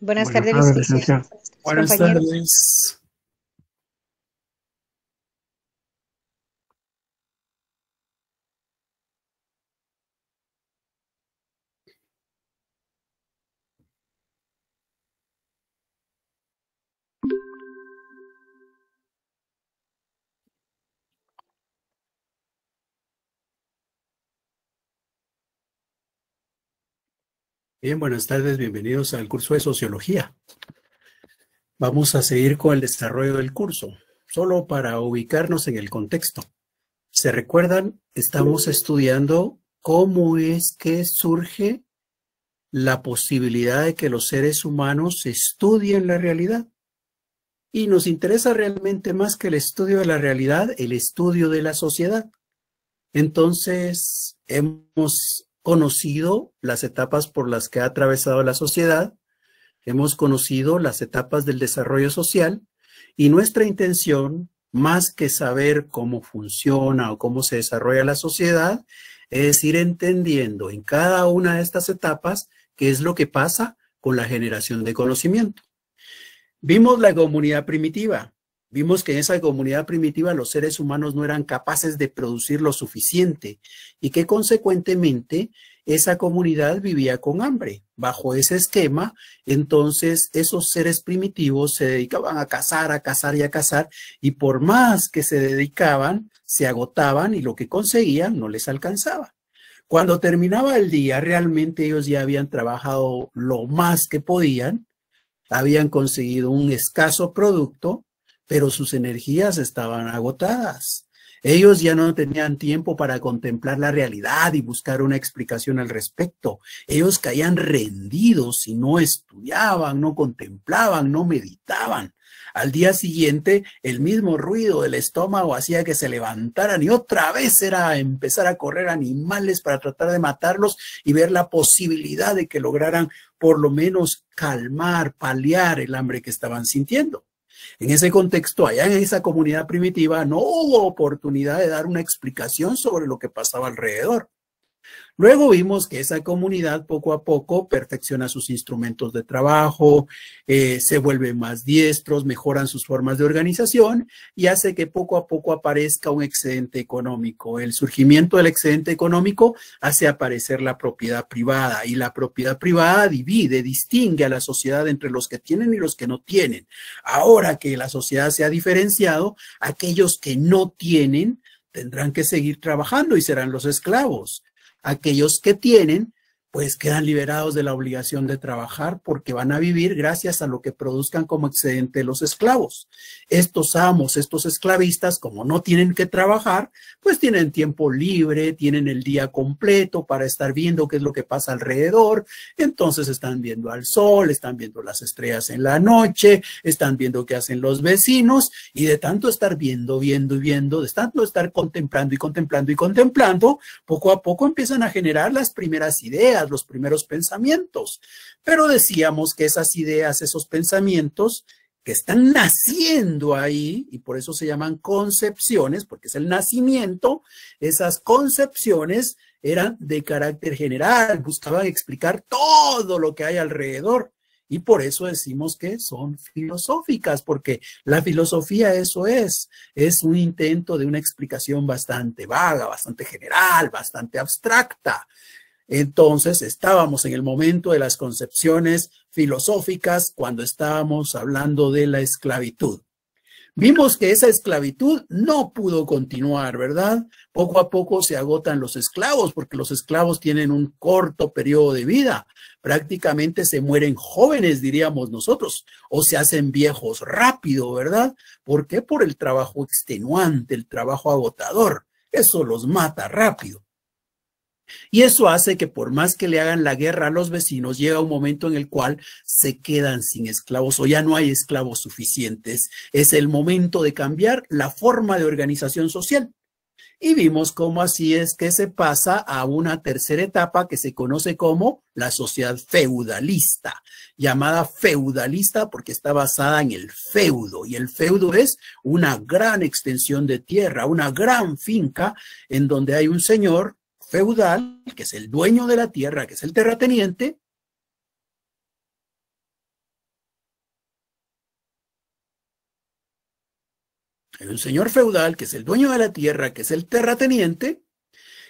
Ah, Buenas, tardes, Buenas tardes. Bien, buenas tardes, bienvenidos al curso de Sociología. Vamos a seguir con el desarrollo del curso, solo para ubicarnos en el contexto. ¿Se recuerdan? Estamos estudiando cómo es que surge la posibilidad de que los seres humanos estudien la realidad. Y nos interesa realmente más que el estudio de la realidad, el estudio de la sociedad. Entonces, hemos conocido las etapas por las que ha atravesado la sociedad, hemos conocido las etapas del desarrollo social y nuestra intención, más que saber cómo funciona o cómo se desarrolla la sociedad, es ir entendiendo en cada una de estas etapas qué es lo que pasa con la generación de conocimiento. Vimos la comunidad primitiva, Vimos que en esa comunidad primitiva los seres humanos no eran capaces de producir lo suficiente y que consecuentemente esa comunidad vivía con hambre. Bajo ese esquema, entonces esos seres primitivos se dedicaban a cazar, a cazar y a cazar y por más que se dedicaban, se agotaban y lo que conseguían no les alcanzaba. Cuando terminaba el día, realmente ellos ya habían trabajado lo más que podían, habían conseguido un escaso producto pero sus energías estaban agotadas. Ellos ya no tenían tiempo para contemplar la realidad y buscar una explicación al respecto. Ellos caían rendidos y no estudiaban, no contemplaban, no meditaban. Al día siguiente, el mismo ruido del estómago hacía que se levantaran y otra vez era empezar a correr animales para tratar de matarlos y ver la posibilidad de que lograran por lo menos calmar, paliar el hambre que estaban sintiendo. En ese contexto, allá en esa comunidad primitiva, no hubo oportunidad de dar una explicación sobre lo que pasaba alrededor. Luego vimos que esa comunidad poco a poco perfecciona sus instrumentos de trabajo, eh, se vuelve más diestros, mejoran sus formas de organización y hace que poco a poco aparezca un excedente económico. El surgimiento del excedente económico hace aparecer la propiedad privada y la propiedad privada divide, distingue a la sociedad entre los que tienen y los que no tienen. Ahora que la sociedad se ha diferenciado, aquellos que no tienen tendrán que seguir trabajando y serán los esclavos aquellos que tienen pues quedan liberados de la obligación de trabajar porque van a vivir gracias a lo que produzcan como excedente los esclavos. Estos amos, estos esclavistas, como no tienen que trabajar, pues tienen tiempo libre, tienen el día completo para estar viendo qué es lo que pasa alrededor. Entonces están viendo al sol, están viendo las estrellas en la noche, están viendo qué hacen los vecinos y de tanto estar viendo, viendo y viendo, de tanto estar contemplando y contemplando y contemplando, poco a poco empiezan a generar las primeras ideas los primeros pensamientos. Pero decíamos que esas ideas, esos pensamientos que están naciendo ahí, y por eso se llaman concepciones, porque es el nacimiento, esas concepciones eran de carácter general, buscaban explicar todo lo que hay alrededor. Y por eso decimos que son filosóficas, porque la filosofía eso es, es un intento de una explicación bastante vaga, bastante general, bastante abstracta. Entonces estábamos en el momento de las concepciones filosóficas cuando estábamos hablando de la esclavitud. Vimos que esa esclavitud no pudo continuar, ¿verdad? Poco a poco se agotan los esclavos, porque los esclavos tienen un corto periodo de vida. Prácticamente se mueren jóvenes, diríamos nosotros, o se hacen viejos rápido, ¿verdad? ¿Por qué? Por el trabajo extenuante, el trabajo agotador. Eso los mata rápido. Y eso hace que por más que le hagan la guerra a los vecinos, llega un momento en el cual se quedan sin esclavos o ya no hay esclavos suficientes. Es el momento de cambiar la forma de organización social. Y vimos cómo así es que se pasa a una tercera etapa que se conoce como la sociedad feudalista, llamada feudalista porque está basada en el feudo. Y el feudo es una gran extensión de tierra, una gran finca en donde hay un señor feudal, que es el dueño de la tierra, que es el terrateniente, Hay un señor feudal que es el dueño de la tierra, que es el terrateniente,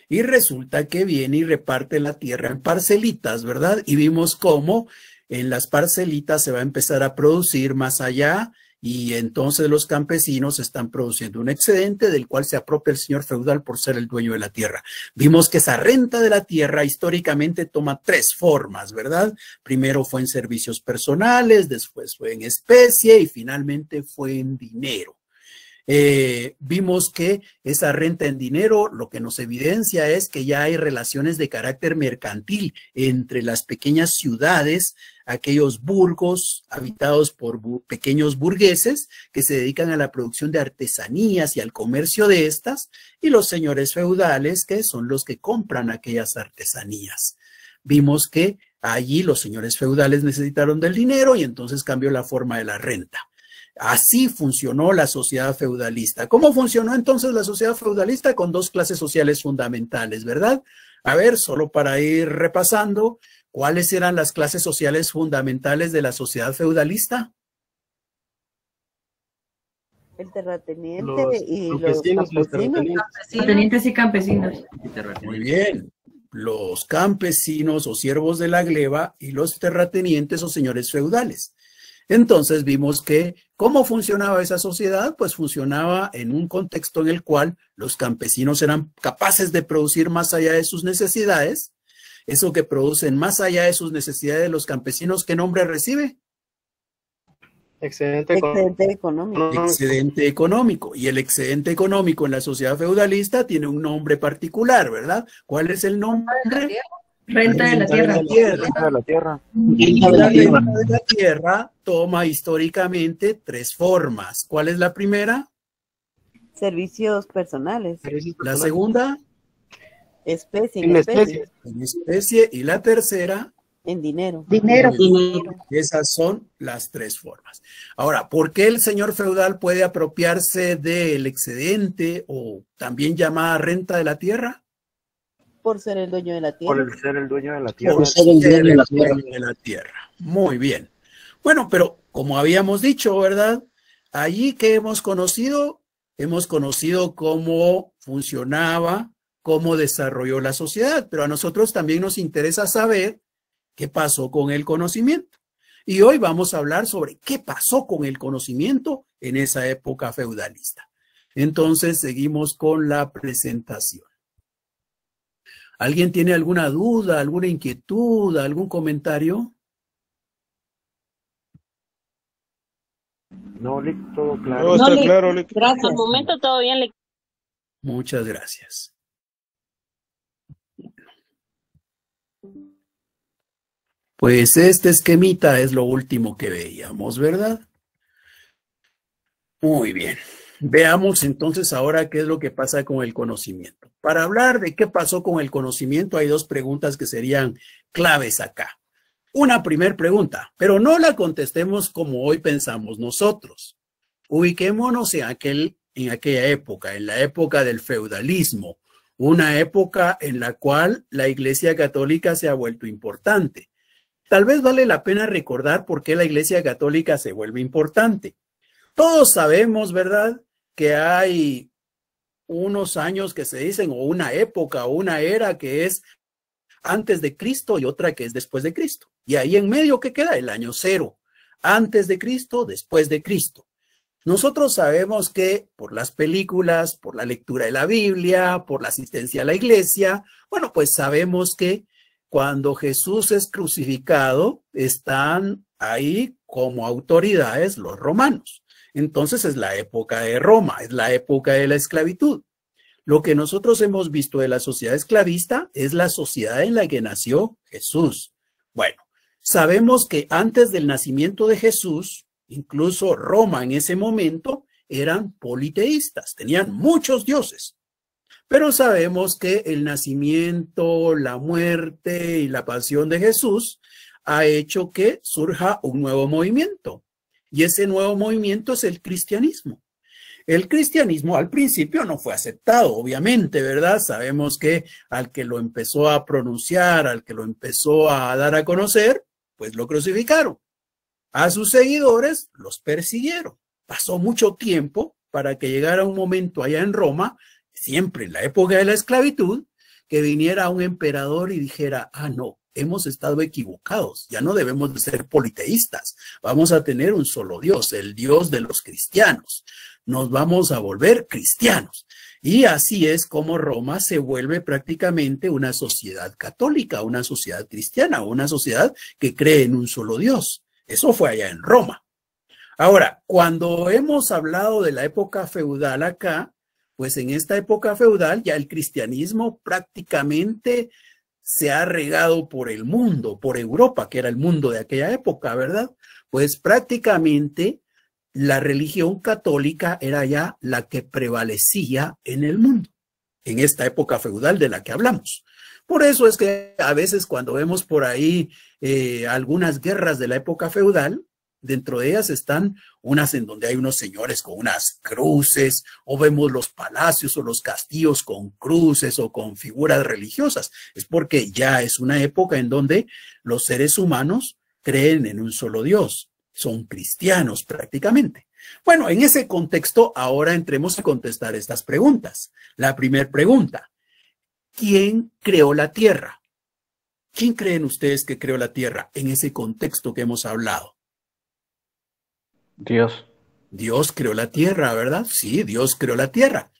y resulta que viene y reparte la tierra en parcelitas, ¿verdad? Y vimos cómo en las parcelitas se va a empezar a producir más allá y entonces los campesinos están produciendo un excedente del cual se apropia el señor feudal por ser el dueño de la tierra. Vimos que esa renta de la tierra históricamente toma tres formas, ¿verdad? Primero fue en servicios personales, después fue en especie y finalmente fue en dinero. Eh, vimos que esa renta en dinero lo que nos evidencia es que ya hay relaciones de carácter mercantil entre las pequeñas ciudades aquellos burgos habitados por pequeños burgueses que se dedican a la producción de artesanías y al comercio de estas, y los señores feudales que son los que compran aquellas artesanías. Vimos que allí los señores feudales necesitaron del dinero y entonces cambió la forma de la renta. Así funcionó la sociedad feudalista. ¿Cómo funcionó entonces la sociedad feudalista? Con dos clases sociales fundamentales, ¿verdad? A ver, solo para ir repasando, ¿Cuáles eran las clases sociales fundamentales de la sociedad feudalista? El terrateniente y los campesinos. terratenientes y campesinos. Muy bien. Los campesinos o siervos de la gleba y los terratenientes o señores feudales. Entonces vimos que cómo funcionaba esa sociedad, pues funcionaba en un contexto en el cual los campesinos eran capaces de producir más allá de sus necesidades, eso que producen más allá de sus necesidades de los campesinos, ¿qué nombre recibe? Excedente, económico. Excedente económico. Y el excedente económico en la sociedad feudalista tiene un nombre particular, ¿verdad? ¿Cuál es el nombre? Renta de la tierra. Renta de la tierra. la renta de la tierra toma históricamente tres formas. ¿Cuál es la primera? Servicios personales. La segunda. Especie. En, especie. En especie. Y la tercera. En dinero. Dinero. Esas son las tres formas. Ahora, ¿por qué el señor feudal puede apropiarse del excedente o también llamada renta de la tierra? Por ser el dueño de la tierra. Por ser el dueño de la tierra. Por ser el dueño De la tierra. Muy bien. Bueno, pero como habíamos dicho, ¿verdad? Allí que hemos conocido, hemos conocido cómo funcionaba cómo desarrolló la sociedad, pero a nosotros también nos interesa saber qué pasó con el conocimiento. Y hoy vamos a hablar sobre qué pasó con el conocimiento en esa época feudalista. Entonces, seguimos con la presentación. ¿Alguien tiene alguna duda, alguna inquietud, algún comentario? No, Lick, todo claro. No, está claro, Gracias. momento todo bien, Muchas gracias. Pues este esquemita es lo último que veíamos, ¿verdad? Muy bien. Veamos entonces ahora qué es lo que pasa con el conocimiento. Para hablar de qué pasó con el conocimiento, hay dos preguntas que serían claves acá. Una primer pregunta, pero no la contestemos como hoy pensamos nosotros. Ubiquémonos en, aquel, en aquella época, en la época del feudalismo, una época en la cual la Iglesia Católica se ha vuelto importante Tal vez vale la pena recordar por qué la Iglesia Católica se vuelve importante. Todos sabemos, ¿verdad?, que hay unos años que se dicen, o una época, o una era que es antes de Cristo y otra que es después de Cristo. Y ahí en medio ¿qué queda el año cero, antes de Cristo, después de Cristo. Nosotros sabemos que por las películas, por la lectura de la Biblia, por la asistencia a la iglesia, bueno, pues sabemos que cuando Jesús es crucificado, están ahí como autoridades los romanos. Entonces es la época de Roma, es la época de la esclavitud. Lo que nosotros hemos visto de la sociedad esclavista es la sociedad en la que nació Jesús. Bueno, sabemos que antes del nacimiento de Jesús, incluso Roma en ese momento, eran politeístas, tenían muchos dioses. Pero sabemos que el nacimiento, la muerte y la pasión de Jesús ha hecho que surja un nuevo movimiento. Y ese nuevo movimiento es el cristianismo. El cristianismo al principio no fue aceptado, obviamente, ¿verdad? Sabemos que al que lo empezó a pronunciar, al que lo empezó a dar a conocer, pues lo crucificaron. A sus seguidores los persiguieron. Pasó mucho tiempo para que llegara un momento allá en Roma siempre en la época de la esclavitud, que viniera un emperador y dijera, ah, no, hemos estado equivocados, ya no debemos de ser politeístas, vamos a tener un solo Dios, el Dios de los cristianos, nos vamos a volver cristianos. Y así es como Roma se vuelve prácticamente una sociedad católica, una sociedad cristiana, una sociedad que cree en un solo Dios. Eso fue allá en Roma. Ahora, cuando hemos hablado de la época feudal acá, pues en esta época feudal ya el cristianismo prácticamente se ha regado por el mundo, por Europa, que era el mundo de aquella época, ¿verdad? Pues prácticamente la religión católica era ya la que prevalecía en el mundo, en esta época feudal de la que hablamos. Por eso es que a veces cuando vemos por ahí eh, algunas guerras de la época feudal, Dentro de ellas están unas en donde hay unos señores con unas cruces, o vemos los palacios o los castillos con cruces o con figuras religiosas. Es porque ya es una época en donde los seres humanos creen en un solo Dios, son cristianos prácticamente. Bueno, en ese contexto, ahora entremos a contestar estas preguntas. La primera pregunta, ¿quién creó la Tierra? ¿Quién creen ustedes que creó la Tierra en ese contexto que hemos hablado? Dios. Dios creó la tierra, ¿verdad? Sí, Dios creó la tierra.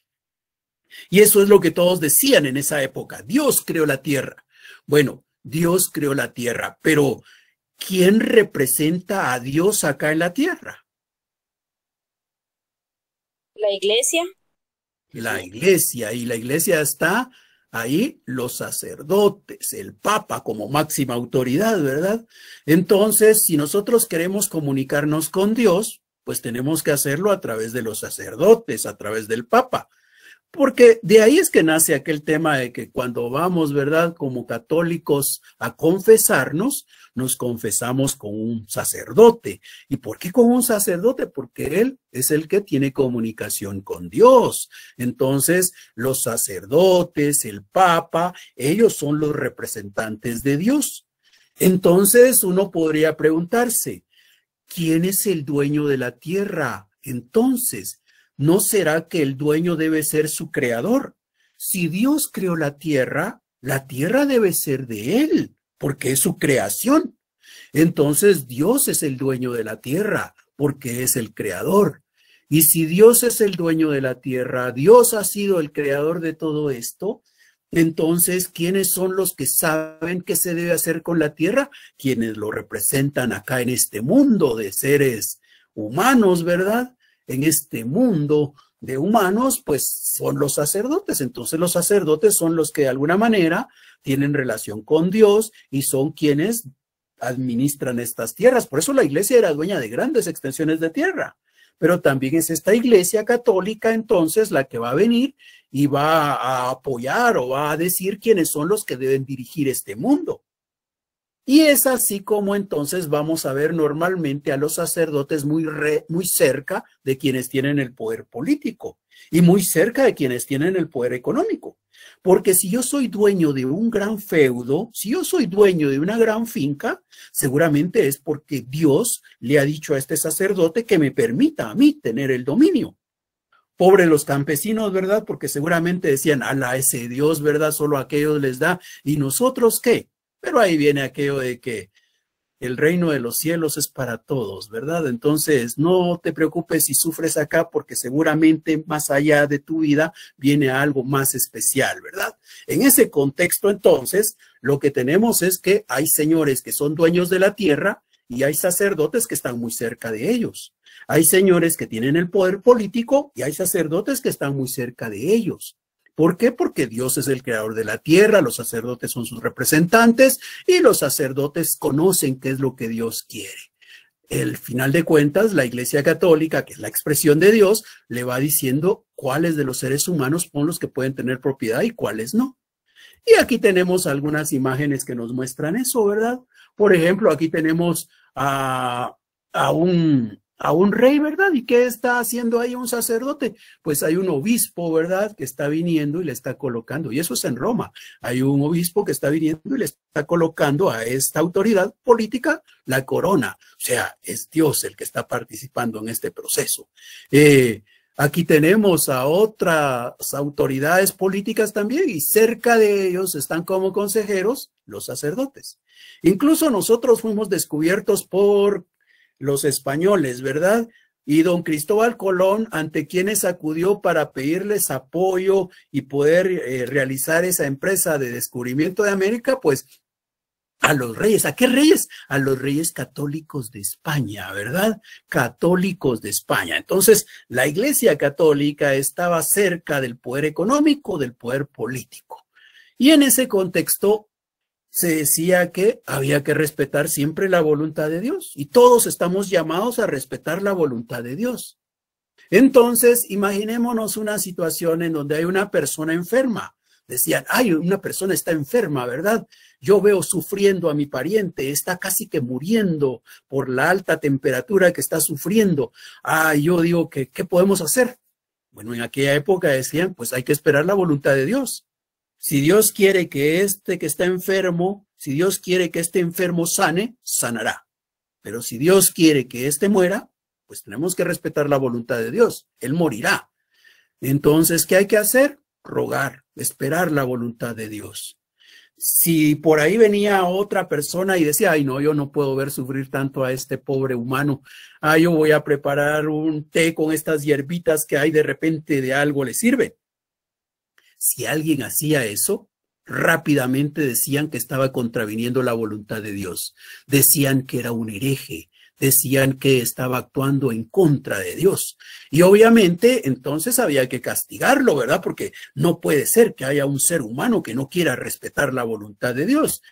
Y eso es lo que todos decían en esa época. Dios creó la tierra. Bueno, Dios creó la tierra, pero ¿quién representa a Dios acá en la tierra? La iglesia. La iglesia, y la iglesia está Ahí los sacerdotes, el Papa como máxima autoridad, ¿verdad? Entonces, si nosotros queremos comunicarnos con Dios, pues tenemos que hacerlo a través de los sacerdotes, a través del Papa. Porque de ahí es que nace aquel tema de que cuando vamos, ¿verdad? Como católicos a confesarnos, nos confesamos con un sacerdote. ¿Y por qué con un sacerdote? Porque él es el que tiene comunicación con Dios. Entonces, los sacerdotes, el Papa, ellos son los representantes de Dios. Entonces, uno podría preguntarse, ¿quién es el dueño de la tierra? Entonces, ¿no será que el dueño debe ser su creador? Si Dios creó la tierra, la tierra debe ser de él, porque es su creación. Entonces Dios es el dueño de la tierra, porque es el creador. Y si Dios es el dueño de la tierra, Dios ha sido el creador de todo esto, entonces, ¿quiénes son los que saben qué se debe hacer con la tierra? Quienes lo representan acá en este mundo de seres humanos, ¿verdad? en este mundo de humanos, pues son los sacerdotes. Entonces los sacerdotes son los que de alguna manera tienen relación con Dios y son quienes administran estas tierras. Por eso la iglesia era dueña de grandes extensiones de tierra. Pero también es esta iglesia católica entonces la que va a venir y va a apoyar o va a decir quiénes son los que deben dirigir este mundo. Y es así como entonces vamos a ver normalmente a los sacerdotes muy, re, muy cerca de quienes tienen el poder político y muy cerca de quienes tienen el poder económico. Porque si yo soy dueño de un gran feudo, si yo soy dueño de una gran finca, seguramente es porque Dios le ha dicho a este sacerdote que me permita a mí tener el dominio. Pobre los campesinos, ¿verdad? Porque seguramente decían, ala, ese Dios, ¿verdad? Solo aquellos les da. ¿Y nosotros qué? Pero ahí viene aquello de que el reino de los cielos es para todos, ¿verdad? Entonces, no te preocupes si sufres acá porque seguramente más allá de tu vida viene algo más especial, ¿verdad? En ese contexto, entonces, lo que tenemos es que hay señores que son dueños de la tierra y hay sacerdotes que están muy cerca de ellos. Hay señores que tienen el poder político y hay sacerdotes que están muy cerca de ellos. ¿Por qué? Porque Dios es el creador de la tierra, los sacerdotes son sus representantes y los sacerdotes conocen qué es lo que Dios quiere. El final de cuentas, la Iglesia Católica, que es la expresión de Dios, le va diciendo cuáles de los seres humanos son los que pueden tener propiedad y cuáles no. Y aquí tenemos algunas imágenes que nos muestran eso, ¿verdad? Por ejemplo, aquí tenemos a, a un a un rey, ¿verdad? ¿Y qué está haciendo ahí un sacerdote? Pues hay un obispo, ¿verdad? Que está viniendo y le está colocando, y eso es en Roma, hay un obispo que está viniendo y le está colocando a esta autoridad política la corona. O sea, es Dios el que está participando en este proceso. Eh, aquí tenemos a otras autoridades políticas también y cerca de ellos están como consejeros los sacerdotes. Incluso nosotros fuimos descubiertos por los españoles, ¿verdad? Y don Cristóbal Colón, ante quienes acudió para pedirles apoyo y poder eh, realizar esa empresa de descubrimiento de América, pues a los reyes, ¿a qué reyes? A los reyes católicos de España, ¿verdad? Católicos de España. Entonces, la Iglesia Católica estaba cerca del poder económico, del poder político. Y en ese contexto, se decía que había que respetar siempre la voluntad de Dios y todos estamos llamados a respetar la voluntad de Dios. Entonces, imaginémonos una situación en donde hay una persona enferma. Decían, ay, una persona está enferma, ¿verdad? Yo veo sufriendo a mi pariente, está casi que muriendo por la alta temperatura que está sufriendo. Ah, yo digo que, ¿qué podemos hacer? Bueno, en aquella época decían, pues hay que esperar la voluntad de Dios. Si Dios quiere que este que está enfermo, si Dios quiere que este enfermo sane, sanará. Pero si Dios quiere que este muera, pues tenemos que respetar la voluntad de Dios. Él morirá. Entonces, ¿qué hay que hacer? Rogar, esperar la voluntad de Dios. Si por ahí venía otra persona y decía, ay, no, yo no puedo ver sufrir tanto a este pobre humano. Ay, ah, yo voy a preparar un té con estas hierbitas que hay de repente de algo le sirve si alguien hacía eso, rápidamente decían que estaba contraviniendo la voluntad de Dios, decían que era un hereje, decían que estaba actuando en contra de Dios. Y obviamente entonces había que castigarlo, ¿verdad? Porque no puede ser que haya un ser humano que no quiera respetar la voluntad de Dios.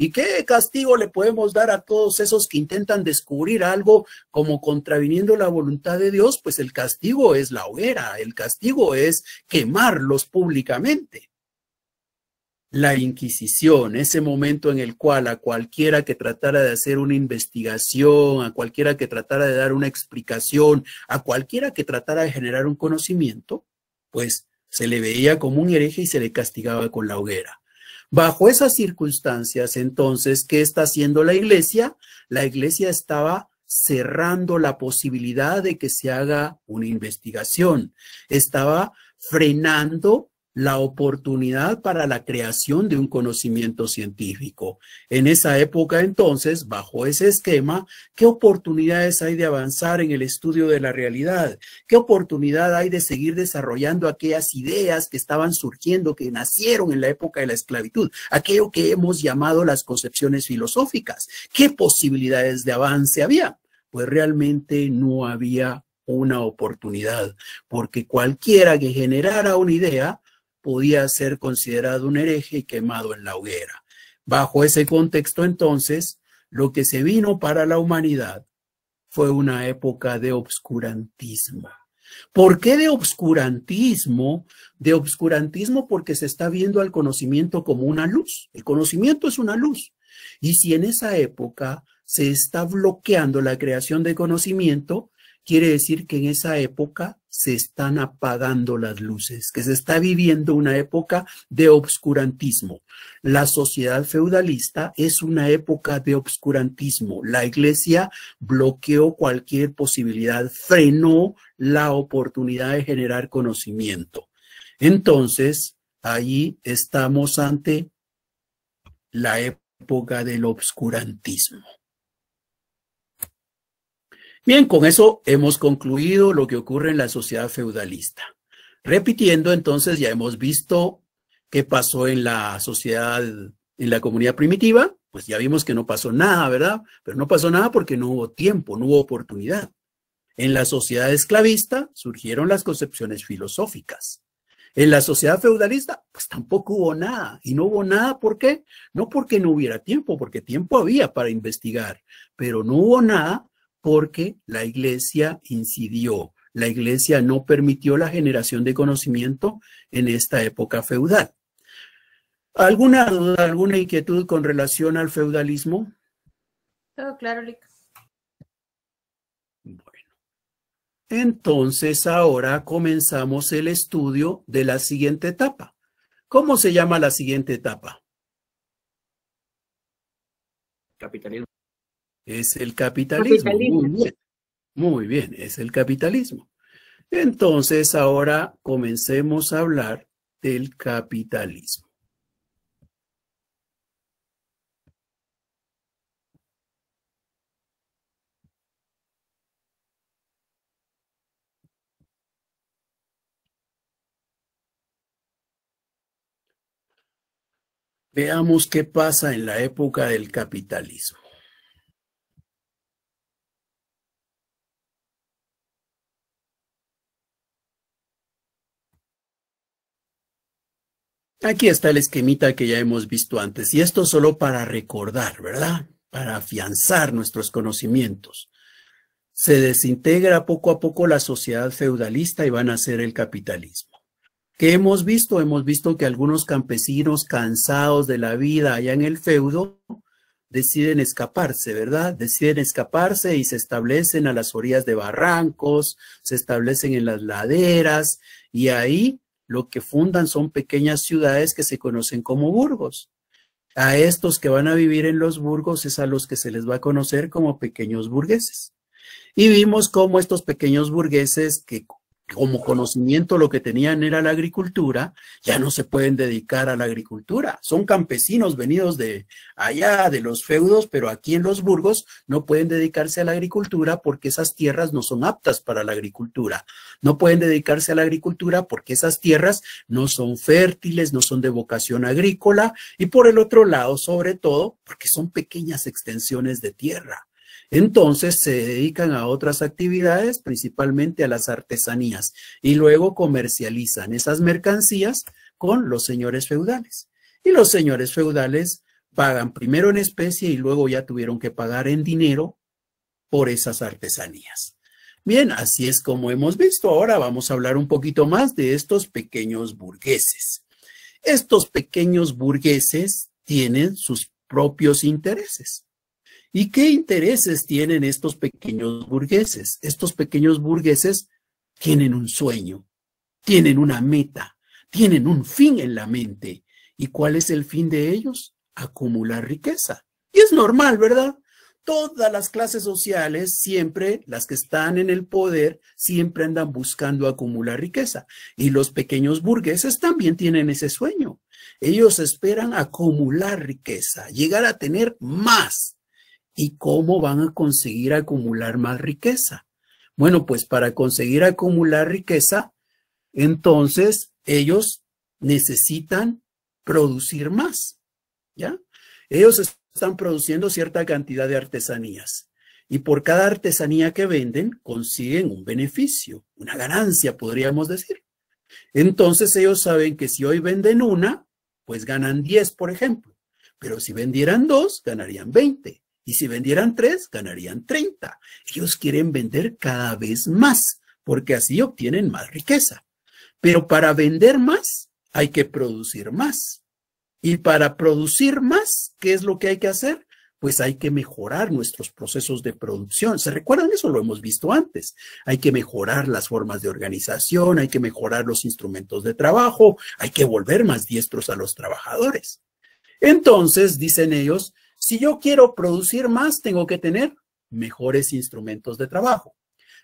¿Y qué castigo le podemos dar a todos esos que intentan descubrir algo como contraviniendo la voluntad de Dios? Pues el castigo es la hoguera, el castigo es quemarlos públicamente. La Inquisición, ese momento en el cual a cualquiera que tratara de hacer una investigación, a cualquiera que tratara de dar una explicación, a cualquiera que tratara de generar un conocimiento, pues se le veía como un hereje y se le castigaba con la hoguera. Bajo esas circunstancias, entonces, ¿qué está haciendo la iglesia? La iglesia estaba cerrando la posibilidad de que se haga una investigación, estaba frenando la oportunidad para la creación de un conocimiento científico. En esa época entonces, bajo ese esquema, ¿qué oportunidades hay de avanzar en el estudio de la realidad? ¿Qué oportunidad hay de seguir desarrollando aquellas ideas que estaban surgiendo, que nacieron en la época de la esclavitud? Aquello que hemos llamado las concepciones filosóficas. ¿Qué posibilidades de avance había? Pues realmente no había una oportunidad, porque cualquiera que generara una idea podía ser considerado un hereje y quemado en la hoguera. Bajo ese contexto entonces, lo que se vino para la humanidad fue una época de obscurantismo. ¿Por qué de obscurantismo? De obscurantismo porque se está viendo al conocimiento como una luz. El conocimiento es una luz. Y si en esa época se está bloqueando la creación de conocimiento, quiere decir que en esa época se están apagando las luces, que se está viviendo una época de obscurantismo. La sociedad feudalista es una época de obscurantismo. La iglesia bloqueó cualquier posibilidad, frenó la oportunidad de generar conocimiento. Entonces, ahí estamos ante la época del obscurantismo. Bien, con eso hemos concluido lo que ocurre en la sociedad feudalista. Repitiendo, entonces ya hemos visto qué pasó en la sociedad, en la comunidad primitiva, pues ya vimos que no pasó nada, ¿verdad? Pero no pasó nada porque no hubo tiempo, no hubo oportunidad. En la sociedad esclavista surgieron las concepciones filosóficas. En la sociedad feudalista, pues tampoco hubo nada. Y no hubo nada, ¿por qué? No porque no hubiera tiempo, porque tiempo había para investigar, pero no hubo nada porque la iglesia incidió, la iglesia no permitió la generación de conocimiento en esta época feudal. ¿Alguna duda, alguna inquietud con relación al feudalismo? Todo claro, Lick. Bueno. Entonces ahora comenzamos el estudio de la siguiente etapa. ¿Cómo se llama la siguiente etapa? Capitalismo. Es el capitalismo. Muy, bien, muy bien, es el capitalismo. Entonces, ahora comencemos a hablar del capitalismo. Veamos qué pasa en la época del capitalismo. Aquí está el esquemita que ya hemos visto antes, y esto solo para recordar, ¿verdad? Para afianzar nuestros conocimientos. Se desintegra poco a poco la sociedad feudalista y van a ser el capitalismo. ¿Qué hemos visto? Hemos visto que algunos campesinos cansados de la vida allá en el feudo deciden escaparse, ¿verdad? Deciden escaparse y se establecen a las orillas de barrancos, se establecen en las laderas y ahí lo que fundan son pequeñas ciudades que se conocen como burgos. A estos que van a vivir en los burgos es a los que se les va a conocer como pequeños burgueses. Y vimos cómo estos pequeños burgueses que como conocimiento lo que tenían era la agricultura, ya no se pueden dedicar a la agricultura. Son campesinos venidos de allá, de los feudos, pero aquí en los burgos no pueden dedicarse a la agricultura porque esas tierras no son aptas para la agricultura. No pueden dedicarse a la agricultura porque esas tierras no son fértiles, no son de vocación agrícola y por el otro lado, sobre todo, porque son pequeñas extensiones de tierra. Entonces se dedican a otras actividades, principalmente a las artesanías, y luego comercializan esas mercancías con los señores feudales. Y los señores feudales pagan primero en especie y luego ya tuvieron que pagar en dinero por esas artesanías. Bien, así es como hemos visto. Ahora vamos a hablar un poquito más de estos pequeños burgueses. Estos pequeños burgueses tienen sus propios intereses. ¿Y qué intereses tienen estos pequeños burgueses? Estos pequeños burgueses tienen un sueño, tienen una meta, tienen un fin en la mente. ¿Y cuál es el fin de ellos? Acumular riqueza. Y es normal, ¿verdad? Todas las clases sociales, siempre las que están en el poder, siempre andan buscando acumular riqueza. Y los pequeños burgueses también tienen ese sueño. Ellos esperan acumular riqueza, llegar a tener más, ¿Y cómo van a conseguir acumular más riqueza? Bueno, pues para conseguir acumular riqueza, entonces ellos necesitan producir más, ¿ya? Ellos están produciendo cierta cantidad de artesanías y por cada artesanía que venden consiguen un beneficio, una ganancia, podríamos decir. Entonces ellos saben que si hoy venden una, pues ganan 10, por ejemplo, pero si vendieran dos, ganarían 20. Y si vendieran tres, ganarían 30. Ellos quieren vender cada vez más, porque así obtienen más riqueza. Pero para vender más, hay que producir más. Y para producir más, ¿qué es lo que hay que hacer? Pues hay que mejorar nuestros procesos de producción. ¿Se recuerdan? Eso lo hemos visto antes. Hay que mejorar las formas de organización, hay que mejorar los instrumentos de trabajo, hay que volver más diestros a los trabajadores. Entonces, dicen ellos, si yo quiero producir más, tengo que tener mejores instrumentos de trabajo.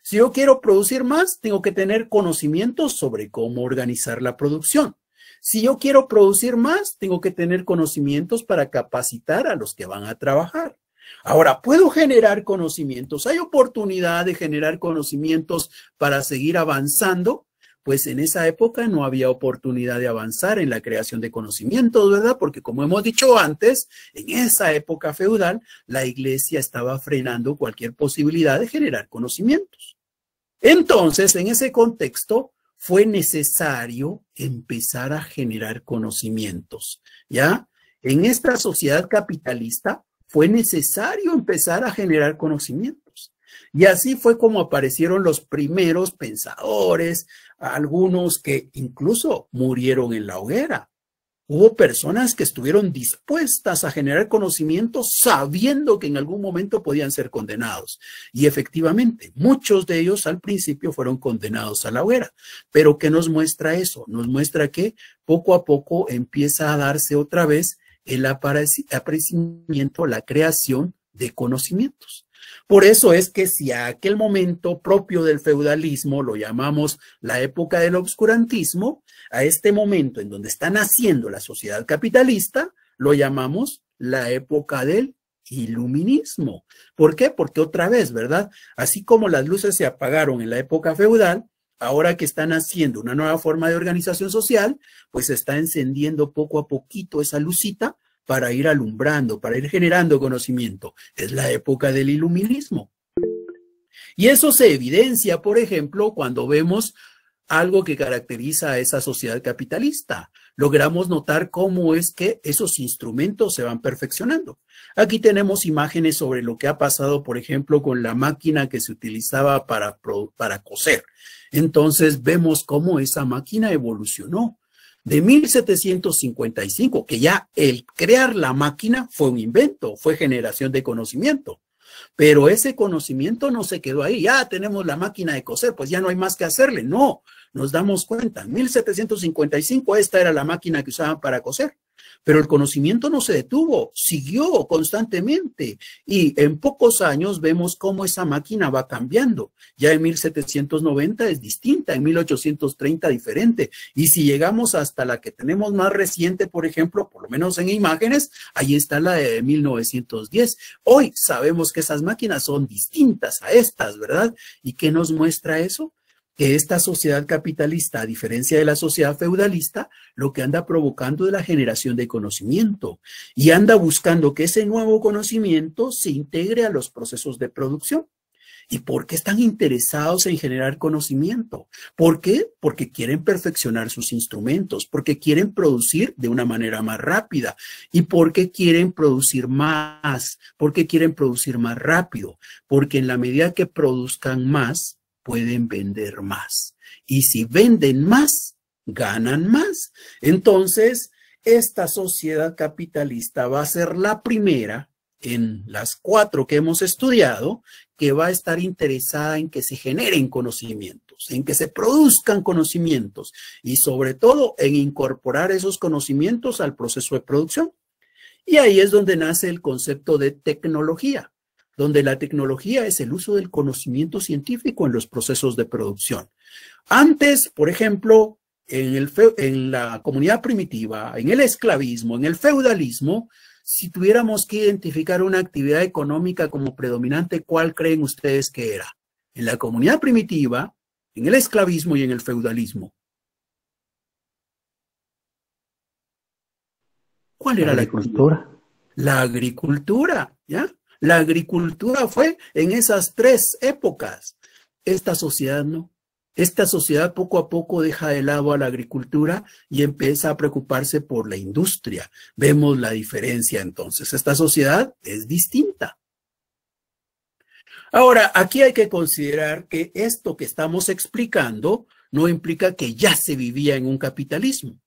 Si yo quiero producir más, tengo que tener conocimientos sobre cómo organizar la producción. Si yo quiero producir más, tengo que tener conocimientos para capacitar a los que van a trabajar. Ahora, puedo generar conocimientos. Hay oportunidad de generar conocimientos para seguir avanzando pues en esa época no había oportunidad de avanzar en la creación de conocimientos, ¿verdad? Porque como hemos dicho antes, en esa época feudal, la iglesia estaba frenando cualquier posibilidad de generar conocimientos. Entonces, en ese contexto, fue necesario empezar a generar conocimientos, ¿ya? En esta sociedad capitalista, fue necesario empezar a generar conocimientos. Y así fue como aparecieron los primeros pensadores, algunos que incluso murieron en la hoguera. Hubo personas que estuvieron dispuestas a generar conocimientos sabiendo que en algún momento podían ser condenados. Y efectivamente, muchos de ellos al principio fueron condenados a la hoguera. Pero ¿qué nos muestra eso? Nos muestra que poco a poco empieza a darse otra vez el aparecimiento, la creación de conocimientos. Por eso es que si a aquel momento propio del feudalismo lo llamamos la época del obscurantismo, a este momento en donde está naciendo la sociedad capitalista, lo llamamos la época del iluminismo. ¿Por qué? Porque otra vez, ¿verdad? Así como las luces se apagaron en la época feudal, ahora que están haciendo una nueva forma de organización social, pues está encendiendo poco a poquito esa lucita para ir alumbrando, para ir generando conocimiento. Es la época del iluminismo. Y eso se evidencia, por ejemplo, cuando vemos algo que caracteriza a esa sociedad capitalista. Logramos notar cómo es que esos instrumentos se van perfeccionando. Aquí tenemos imágenes sobre lo que ha pasado, por ejemplo, con la máquina que se utilizaba para, para coser. Entonces vemos cómo esa máquina evolucionó de 1755, que ya el crear la máquina fue un invento, fue generación de conocimiento. Pero ese conocimiento no se quedó ahí. Ya tenemos la máquina de coser, pues ya no hay más que hacerle. No, nos damos cuenta. En 1755 esta era la máquina que usaban para coser. Pero el conocimiento no se detuvo, siguió constantemente y en pocos años vemos cómo esa máquina va cambiando. Ya en 1790 es distinta, en 1830 diferente. Y si llegamos hasta la que tenemos más reciente, por ejemplo, por lo menos en imágenes, ahí está la de 1910. Hoy sabemos que esas máquinas son distintas a estas, ¿verdad? ¿Y qué nos muestra eso? que Esta sociedad capitalista, a diferencia de la sociedad feudalista, lo que anda provocando es la generación de conocimiento y anda buscando que ese nuevo conocimiento se integre a los procesos de producción. ¿Y por qué están interesados en generar conocimiento? ¿Por qué? Porque quieren perfeccionar sus instrumentos, porque quieren producir de una manera más rápida y porque quieren producir más, porque quieren producir más rápido, porque en la medida que produzcan más, pueden vender más. Y si venden más, ganan más. Entonces, esta sociedad capitalista va a ser la primera en las cuatro que hemos estudiado que va a estar interesada en que se generen conocimientos, en que se produzcan conocimientos y sobre todo en incorporar esos conocimientos al proceso de producción. Y ahí es donde nace el concepto de tecnología donde la tecnología es el uso del conocimiento científico en los procesos de producción. Antes, por ejemplo, en, la comunidad primitiva, en el esclavismo, en el feudalismo, si tuviéramos que identificar una actividad económica como predominante, ¿cuál creen ustedes que era? En la comunidad primitiva, en el esclavismo y en el feudalismo. ¿Cuál era la, la agricultura? La agricultura, ¿ya? La agricultura fue en esas tres épocas. Esta sociedad no. Esta sociedad poco a poco deja de lado a la agricultura y empieza a preocuparse por la industria. Vemos la diferencia entonces. Esta sociedad es distinta. Ahora, aquí hay que considerar que esto que estamos explicando no implica que ya se vivía en un capitalismo.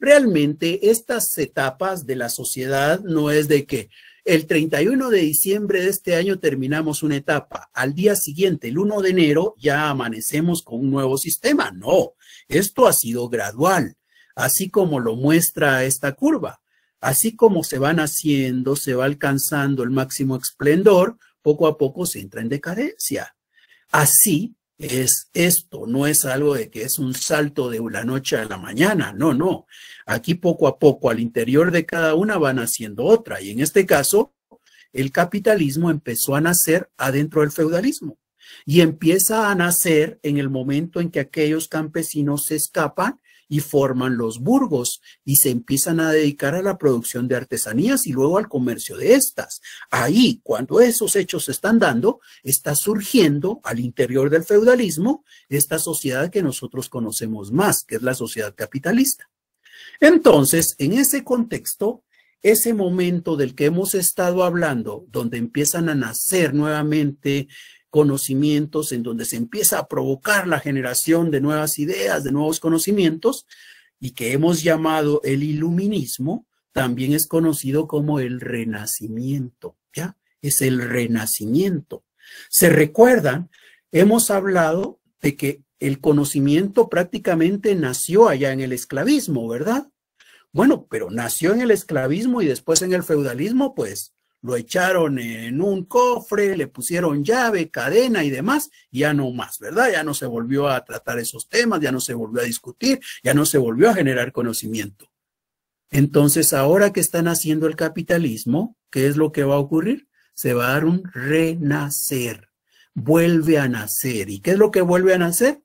Realmente estas etapas de la sociedad no es de que el 31 de diciembre de este año terminamos una etapa. Al día siguiente, el 1 de enero, ya amanecemos con un nuevo sistema. No, esto ha sido gradual, así como lo muestra esta curva. Así como se van haciendo, se va alcanzando el máximo esplendor, poco a poco se entra en decadencia. Así es esto, no es algo de que es un salto de una noche a la mañana, no, no. Aquí poco a poco al interior de cada una van haciendo otra y en este caso el capitalismo empezó a nacer adentro del feudalismo y empieza a nacer en el momento en que aquellos campesinos se escapan y forman los burgos y se empiezan a dedicar a la producción de artesanías y luego al comercio de estas. Ahí, cuando esos hechos se están dando, está surgiendo al interior del feudalismo esta sociedad que nosotros conocemos más, que es la sociedad capitalista. Entonces, en ese contexto, ese momento del que hemos estado hablando, donde empiezan a nacer nuevamente conocimientos, en donde se empieza a provocar la generación de nuevas ideas, de nuevos conocimientos, y que hemos llamado el iluminismo, también es conocido como el renacimiento, ¿ya? Es el renacimiento. ¿Se recuerdan? Hemos hablado de que el conocimiento prácticamente nació allá en el esclavismo, ¿verdad? Bueno, pero nació en el esclavismo y después en el feudalismo, pues lo echaron en un cofre, le pusieron llave, cadena y demás, ya no más, ¿verdad? Ya no se volvió a tratar esos temas, ya no se volvió a discutir, ya no se volvió a generar conocimiento. Entonces, ahora que están haciendo el capitalismo, ¿qué es lo que va a ocurrir? Se va a dar un renacer, vuelve a nacer. ¿Y qué es lo que vuelve a nacer?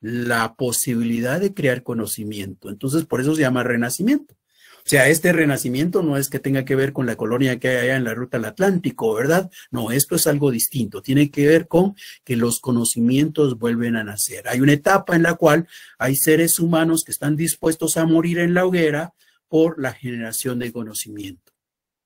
La posibilidad de crear conocimiento. Entonces, por eso se llama renacimiento. O sea, este renacimiento no es que tenga que ver con la colonia que hay allá en la ruta al Atlántico, ¿verdad? No, esto es algo distinto. Tiene que ver con que los conocimientos vuelven a nacer. Hay una etapa en la cual hay seres humanos que están dispuestos a morir en la hoguera por la generación de conocimiento.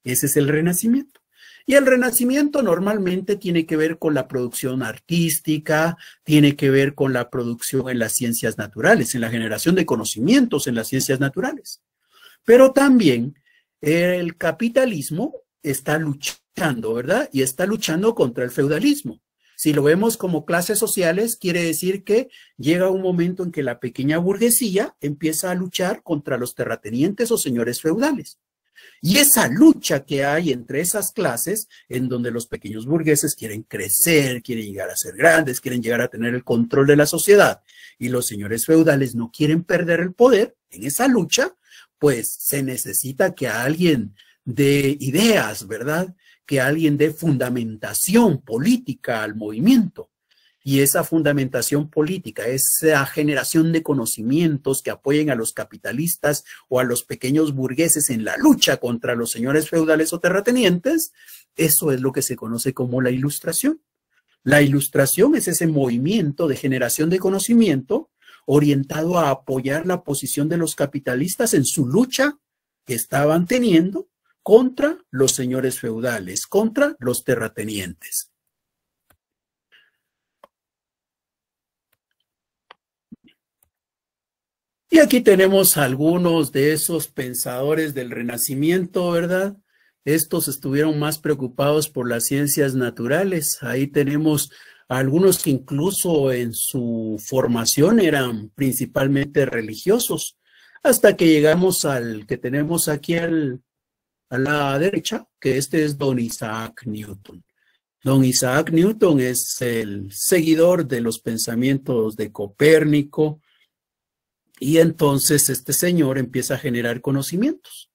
Ese es el renacimiento. Y el renacimiento normalmente tiene que ver con la producción artística, tiene que ver con la producción en las ciencias naturales, en la generación de conocimientos en las ciencias naturales. Pero también el capitalismo está luchando, ¿verdad? Y está luchando contra el feudalismo. Si lo vemos como clases sociales, quiere decir que llega un momento en que la pequeña burguesía empieza a luchar contra los terratenientes o señores feudales. Y esa lucha que hay entre esas clases, en donde los pequeños burgueses quieren crecer, quieren llegar a ser grandes, quieren llegar a tener el control de la sociedad, y los señores feudales no quieren perder el poder, en esa lucha pues se necesita que alguien dé ideas, ¿verdad? Que alguien dé fundamentación política al movimiento. Y esa fundamentación política, esa generación de conocimientos que apoyen a los capitalistas o a los pequeños burgueses en la lucha contra los señores feudales o terratenientes, eso es lo que se conoce como la ilustración. La ilustración es ese movimiento de generación de conocimiento orientado a apoyar la posición de los capitalistas en su lucha que estaban teniendo contra los señores feudales, contra los terratenientes. Y aquí tenemos algunos de esos pensadores del Renacimiento, ¿verdad? Estos estuvieron más preocupados por las ciencias naturales. Ahí tenemos algunos que incluso en su formación eran principalmente religiosos, hasta que llegamos al que tenemos aquí al, a la derecha, que este es don Isaac Newton. Don Isaac Newton es el seguidor de los pensamientos de Copérnico y entonces este señor empieza a generar conocimientos.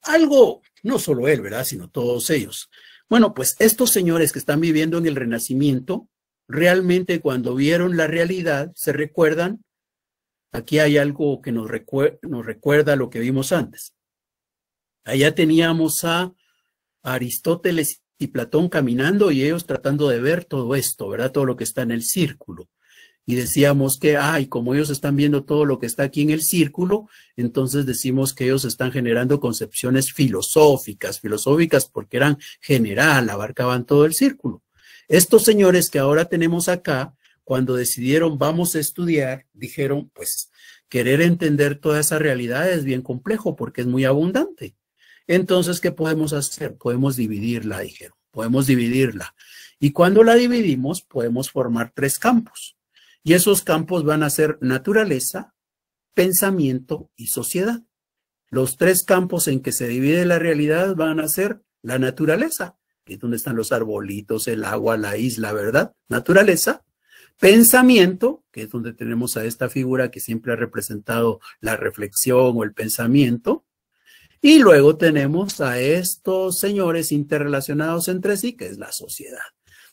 Algo, no solo él, ¿verdad? Sino todos ellos. Bueno, pues estos señores que están viviendo en el Renacimiento realmente cuando vieron la realidad, se recuerdan, aquí hay algo que nos, nos recuerda lo que vimos antes. Allá teníamos a Aristóteles y Platón caminando y ellos tratando de ver todo esto, ¿verdad? Todo lo que está en el círculo. Y decíamos que, ay, como ellos están viendo todo lo que está aquí en el círculo, entonces decimos que ellos están generando concepciones filosóficas, filosóficas porque eran general, abarcaban todo el círculo. Estos señores que ahora tenemos acá, cuando decidieron vamos a estudiar, dijeron, pues querer entender toda esa realidad es bien complejo porque es muy abundante. Entonces, ¿qué podemos hacer? Podemos dividirla, dijeron, podemos dividirla. Y cuando la dividimos, podemos formar tres campos. Y esos campos van a ser naturaleza, pensamiento y sociedad. Los tres campos en que se divide la realidad van a ser la naturaleza, que es donde están los arbolitos, el agua, la isla, ¿verdad? Naturaleza. Pensamiento, que es donde tenemos a esta figura que siempre ha representado la reflexión o el pensamiento. Y luego tenemos a estos señores interrelacionados entre sí, que es la sociedad.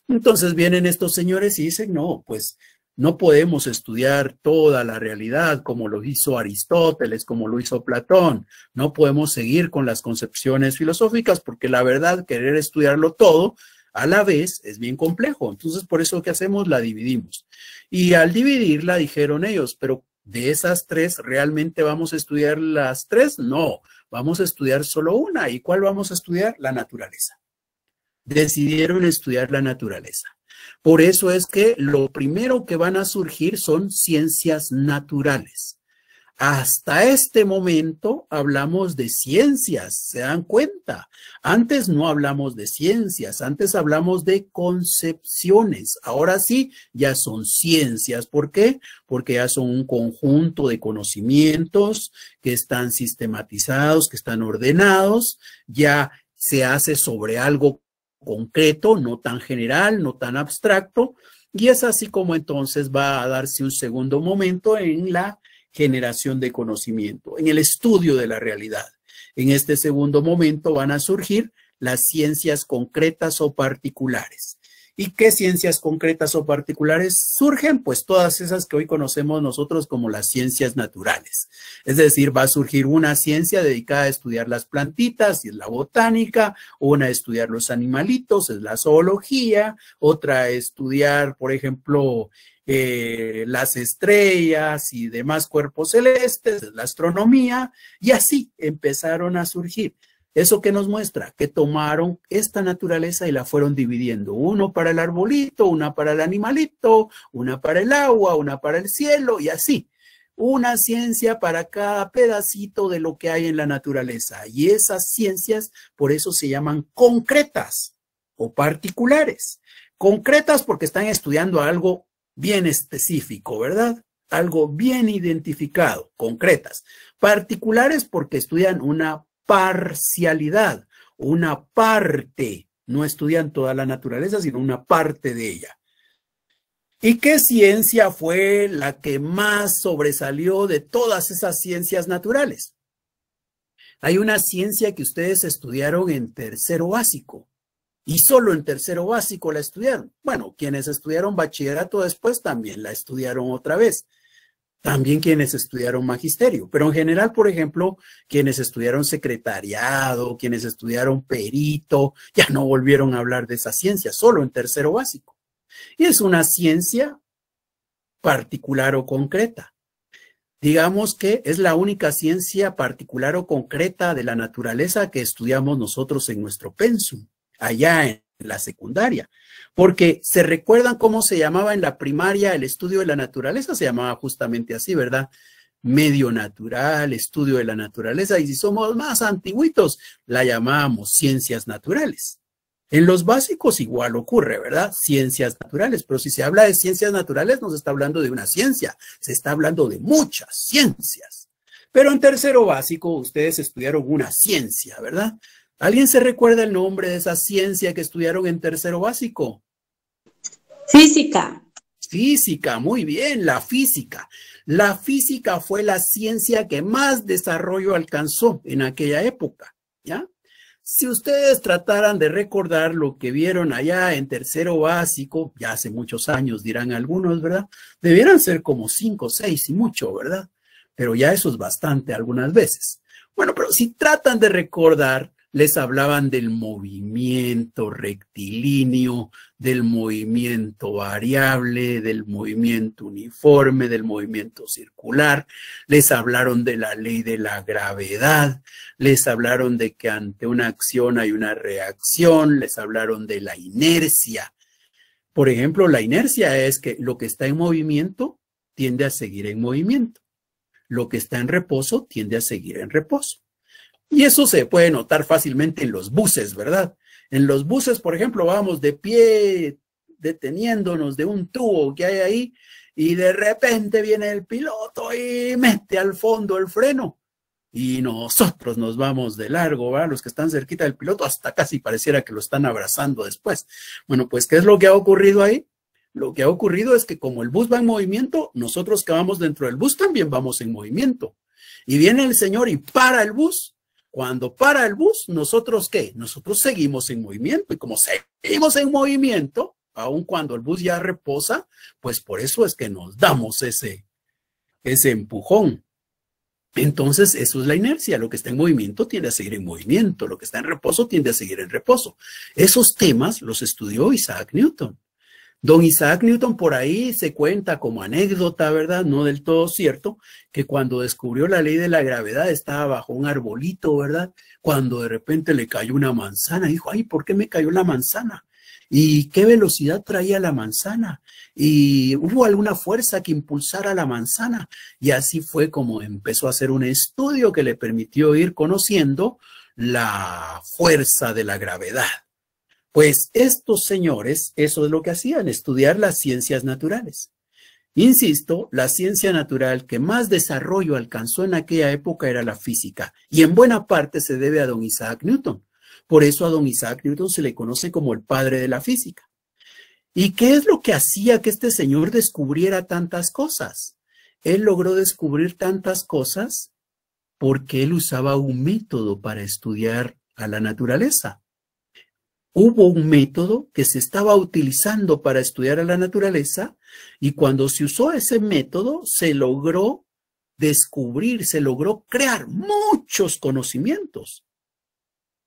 Entonces vienen estos señores y dicen, no, pues no podemos estudiar toda la realidad como lo hizo Aristóteles, como lo hizo Platón. No podemos seguir con las concepciones filosóficas porque la verdad, querer estudiarlo todo a la vez es bien complejo. Entonces, por eso que hacemos, la dividimos. Y al dividirla dijeron ellos, pero de esas tres, ¿realmente vamos a estudiar las tres? No, vamos a estudiar solo una. ¿Y cuál vamos a estudiar? La naturaleza. Decidieron estudiar la naturaleza. Por eso es que lo primero que van a surgir son ciencias naturales. Hasta este momento hablamos de ciencias, se dan cuenta. Antes no hablamos de ciencias, antes hablamos de concepciones. Ahora sí, ya son ciencias. ¿Por qué? Porque ya son un conjunto de conocimientos que están sistematizados, que están ordenados, ya se hace sobre algo concreto, no tan general, no tan abstracto, y es así como entonces va a darse un segundo momento en la generación de conocimiento, en el estudio de la realidad. En este segundo momento van a surgir las ciencias concretas o particulares. ¿Y qué ciencias concretas o particulares surgen? Pues todas esas que hoy conocemos nosotros como las ciencias naturales. Es decir, va a surgir una ciencia dedicada a estudiar las plantitas, y es la botánica, una a estudiar los animalitos, es la zoología, otra a estudiar, por ejemplo, eh, las estrellas y demás cuerpos celestes, es la astronomía, y así empezaron a surgir. ¿Eso que nos muestra? Que tomaron esta naturaleza y la fueron dividiendo. Uno para el arbolito, una para el animalito, una para el agua, una para el cielo y así. Una ciencia para cada pedacito de lo que hay en la naturaleza. Y esas ciencias por eso se llaman concretas o particulares. Concretas porque están estudiando algo bien específico, ¿verdad? Algo bien identificado, concretas. Particulares porque estudian una parcialidad, una parte, no estudian toda la naturaleza, sino una parte de ella. ¿Y qué ciencia fue la que más sobresalió de todas esas ciencias naturales? Hay una ciencia que ustedes estudiaron en tercero básico y solo en tercero básico la estudiaron. Bueno, quienes estudiaron bachillerato después también la estudiaron otra vez, también quienes estudiaron magisterio, pero en general, por ejemplo, quienes estudiaron secretariado, quienes estudiaron perito, ya no volvieron a hablar de esa ciencia, solo en tercero básico. Y es una ciencia particular o concreta. Digamos que es la única ciencia particular o concreta de la naturaleza que estudiamos nosotros en nuestro pensum, allá en la secundaria porque se recuerdan cómo se llamaba en la primaria el estudio de la naturaleza, se llamaba justamente así, ¿verdad? Medio natural, estudio de la naturaleza, y si somos más antiguitos, la llamábamos ciencias naturales. En los básicos igual ocurre, ¿verdad? Ciencias naturales, pero si se habla de ciencias naturales no se está hablando de una ciencia, se está hablando de muchas ciencias. Pero en tercero básico ustedes estudiaron una ciencia, ¿verdad? ¿Alguien se recuerda el nombre de esa ciencia que estudiaron en tercero básico? Física. Física, muy bien, la física. La física fue la ciencia que más desarrollo alcanzó en aquella época, ¿ya? Si ustedes trataran de recordar lo que vieron allá en tercero básico, ya hace muchos años dirán algunos, ¿verdad? Debieran ser como cinco, seis y mucho, ¿verdad? Pero ya eso es bastante algunas veces. Bueno, pero si tratan de recordar les hablaban del movimiento rectilíneo, del movimiento variable, del movimiento uniforme, del movimiento circular, les hablaron de la ley de la gravedad, les hablaron de que ante una acción hay una reacción, les hablaron de la inercia. Por ejemplo, la inercia es que lo que está en movimiento tiende a seguir en movimiento, lo que está en reposo tiende a seguir en reposo. Y eso se puede notar fácilmente en los buses, ¿verdad? En los buses, por ejemplo, vamos de pie deteniéndonos de un tubo que hay ahí y de repente viene el piloto y mete al fondo el freno y nosotros nos vamos de largo, ¿verdad? Los que están cerquita del piloto hasta casi pareciera que lo están abrazando después. Bueno, pues, ¿qué es lo que ha ocurrido ahí? Lo que ha ocurrido es que como el bus va en movimiento, nosotros que vamos dentro del bus también vamos en movimiento. Y viene el señor y para el bus cuando para el bus, nosotros qué? Nosotros seguimos en movimiento y como seguimos en movimiento, aun cuando el bus ya reposa, pues por eso es que nos damos ese, ese empujón. Entonces, eso es la inercia. Lo que está en movimiento tiende a seguir en movimiento. Lo que está en reposo tiende a seguir en reposo. Esos temas los estudió Isaac Newton. Don Isaac Newton por ahí se cuenta como anécdota, ¿verdad? No del todo cierto, que cuando descubrió la ley de la gravedad estaba bajo un arbolito, ¿verdad? Cuando de repente le cayó una manzana, dijo, ay, ¿por qué me cayó la manzana? ¿Y qué velocidad traía la manzana? ¿Y hubo alguna fuerza que impulsara la manzana? Y así fue como empezó a hacer un estudio que le permitió ir conociendo la fuerza de la gravedad. Pues estos señores, eso es lo que hacían, estudiar las ciencias naturales. Insisto, la ciencia natural que más desarrollo alcanzó en aquella época era la física, y en buena parte se debe a don Isaac Newton. Por eso a don Isaac Newton se le conoce como el padre de la física. ¿Y qué es lo que hacía que este señor descubriera tantas cosas? Él logró descubrir tantas cosas porque él usaba un método para estudiar a la naturaleza hubo un método que se estaba utilizando para estudiar a la naturaleza y cuando se usó ese método se logró descubrir, se logró crear muchos conocimientos.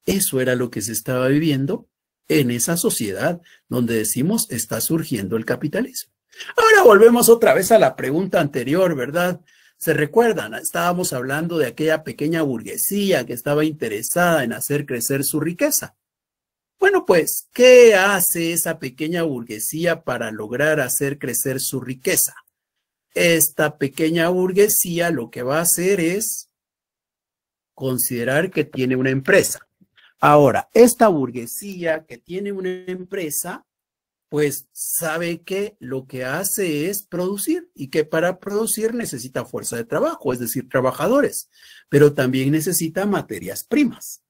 Eso era lo que se estaba viviendo en esa sociedad donde decimos está surgiendo el capitalismo. Ahora volvemos otra vez a la pregunta anterior, ¿verdad? Se recuerdan, estábamos hablando de aquella pequeña burguesía que estaba interesada en hacer crecer su riqueza. Bueno, pues, ¿qué hace esa pequeña burguesía para lograr hacer crecer su riqueza? Esta pequeña burguesía lo que va a hacer es considerar que tiene una empresa. Ahora, esta burguesía que tiene una empresa, pues sabe que lo que hace es producir y que para producir necesita fuerza de trabajo, es decir, trabajadores, pero también necesita materias primas.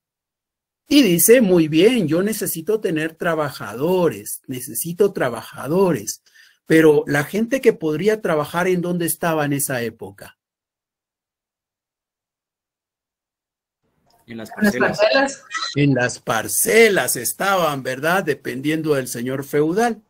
Y dice, muy bien, yo necesito tener trabajadores, necesito trabajadores, pero la gente que podría trabajar en dónde estaba en esa época. En las, en las parcelas. En las parcelas estaban, ¿verdad? Dependiendo del señor feudal.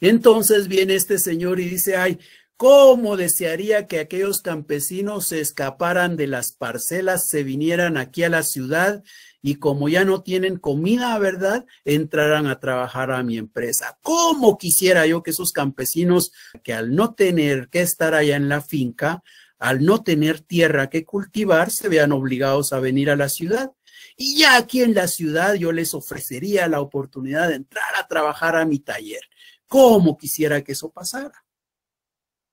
Entonces viene este señor y dice, ay, ¿cómo desearía que aquellos campesinos se escaparan de las parcelas, se vinieran aquí a la ciudad y como ya no tienen comida, ¿verdad? Entrarán a trabajar a mi empresa. ¿Cómo quisiera yo que esos campesinos que al no tener que estar allá en la finca, al no tener tierra que cultivar, se vean obligados a venir a la ciudad? Y ya aquí en la ciudad yo les ofrecería la oportunidad de entrar a trabajar a mi taller. ¿Cómo quisiera que eso pasara?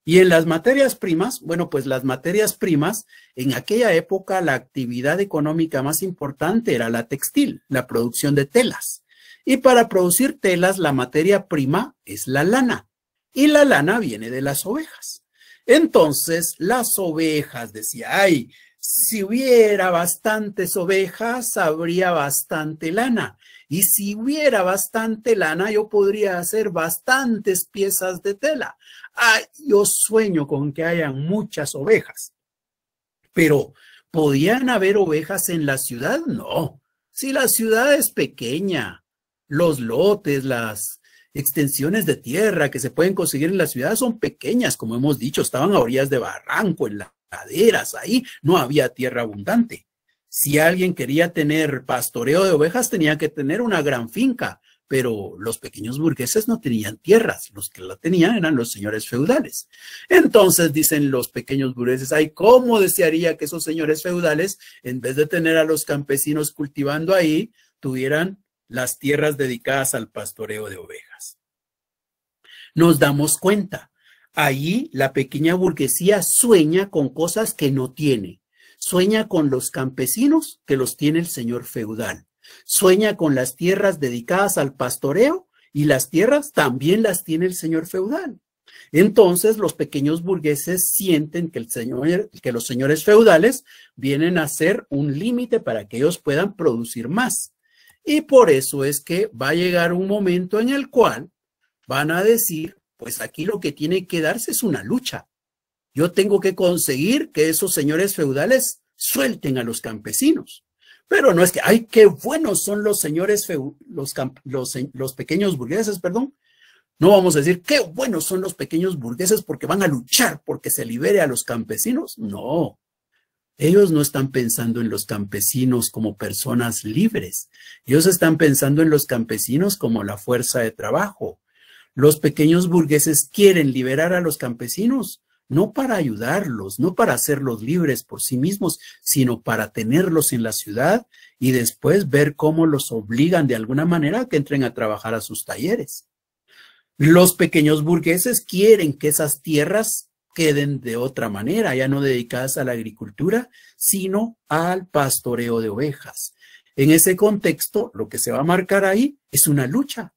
Y en las materias primas, bueno, pues las materias primas, en aquella época la actividad económica más importante era la textil, la producción de telas. Y para producir telas, la materia prima es la lana. Y la lana viene de las ovejas. Entonces, las ovejas, decía, ay, si hubiera bastantes ovejas, habría bastante lana. Y si hubiera bastante lana, yo podría hacer bastantes piezas de tela. ¡Ay! Ah, yo sueño con que hayan muchas ovejas. Pero, ¿podían haber ovejas en la ciudad? No. Si la ciudad es pequeña, los lotes, las extensiones de tierra que se pueden conseguir en la ciudad son pequeñas, como hemos dicho, estaban a orillas de barranco, en las laderas, ahí no había tierra abundante. Si alguien quería tener pastoreo de ovejas, tenía que tener una gran finca, pero los pequeños burgueses no tenían tierras, los que la tenían eran los señores feudales. Entonces dicen los pequeños burgueses, ay, ¿cómo desearía que esos señores feudales, en vez de tener a los campesinos cultivando ahí, tuvieran las tierras dedicadas al pastoreo de ovejas? Nos damos cuenta, allí la pequeña burguesía sueña con cosas que no tiene. Sueña con los campesinos que los tiene el señor feudal. Sueña con las tierras dedicadas al pastoreo y las tierras también las tiene el señor feudal. Entonces los pequeños burgueses sienten que, el señor, que los señores feudales vienen a ser un límite para que ellos puedan producir más. Y por eso es que va a llegar un momento en el cual van a decir, pues aquí lo que tiene que darse es una lucha. Yo tengo que conseguir que esos señores feudales suelten a los campesinos. Pero no es que, ay, qué buenos son los señores, los, los, pequeños burgueses, perdón. No vamos a decir, qué buenos son los pequeños burgueses porque van a luchar porque se libere a los campesinos. No, ellos no están pensando en los campesinos como personas libres. Ellos están pensando en los campesinos como la fuerza de trabajo. Los pequeños burgueses quieren liberar a los campesinos no para ayudarlos, no para hacerlos libres por sí mismos, sino para tenerlos en la ciudad y después ver cómo los obligan de alguna manera a que entren a trabajar a sus talleres. Los pequeños burgueses quieren que esas tierras queden de otra manera, ya no dedicadas a la agricultura, sino al pastoreo de ovejas. En ese contexto, lo que se va a marcar ahí es una lucha.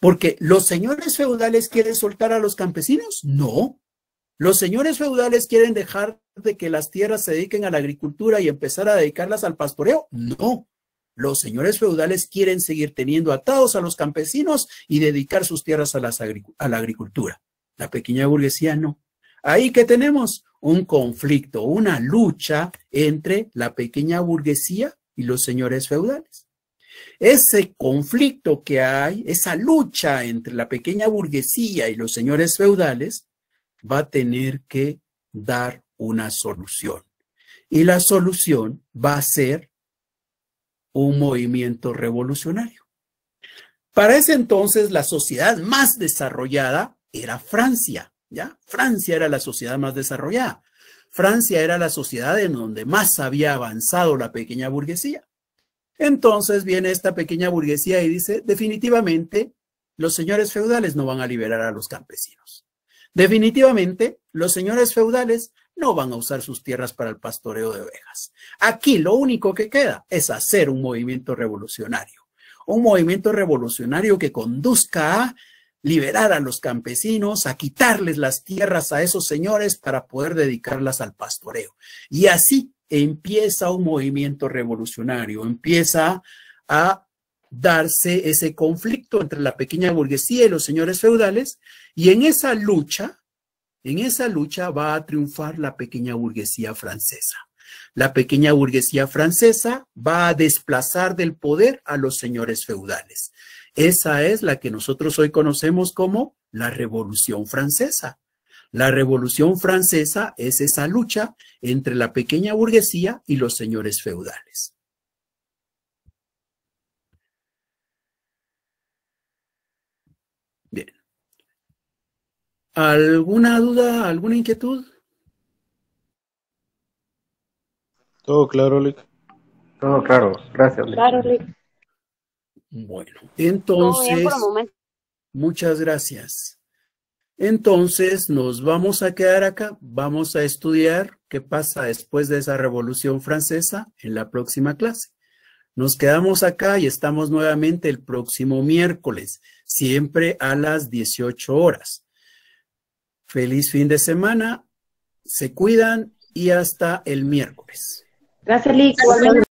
Porque los señores feudales quieren soltar a los campesinos? No, los señores feudales quieren dejar de que las tierras se dediquen a la agricultura y empezar a dedicarlas al pastoreo. No, los señores feudales quieren seguir teniendo atados a los campesinos y dedicar sus tierras a, la agricultura. La pequeña burguesía no. Ahí que tenemos un conflicto, una lucha entre la pequeña burguesía y los señores feudales. Ese conflicto que hay, esa lucha entre la pequeña burguesía y los señores feudales, va a tener que dar una solución. Y la solución va a ser un movimiento revolucionario. Para ese entonces, la sociedad más desarrollada era Francia, ¿ya? Francia era la sociedad más desarrollada. Francia era la sociedad en donde más había avanzado la pequeña burguesía. Entonces viene esta pequeña burguesía y dice, definitivamente, los señores feudales no van a liberar a los campesinos. Definitivamente, los señores feudales no van a usar sus tierras para el pastoreo de ovejas. Aquí lo único que queda es hacer un movimiento revolucionario, un movimiento revolucionario que conduzca a liberar a los campesinos, a quitarles las tierras a esos señores para poder dedicarlas al pastoreo. Y así empieza un movimiento revolucionario, empieza a darse ese conflicto entre la pequeña burguesía y los señores feudales, y en esa lucha, en esa lucha va a triunfar la pequeña burguesía francesa. La pequeña burguesía francesa va a desplazar del poder a los señores feudales. Esa es la que nosotros hoy conocemos como la Revolución Francesa. La Revolución Francesa es esa lucha entre la pequeña burguesía y los señores feudales. ¿Alguna duda, alguna inquietud? Todo claro, Lick. Todo claro, gracias. Claro, Bueno, entonces, muchas gracias. Entonces, nos vamos a quedar acá, vamos a estudiar qué pasa después de esa revolución francesa en la próxima clase. Nos quedamos acá y estamos nuevamente el próximo miércoles, siempre a las 18 horas. Feliz fin de semana, se cuidan y hasta el miércoles. Gracias,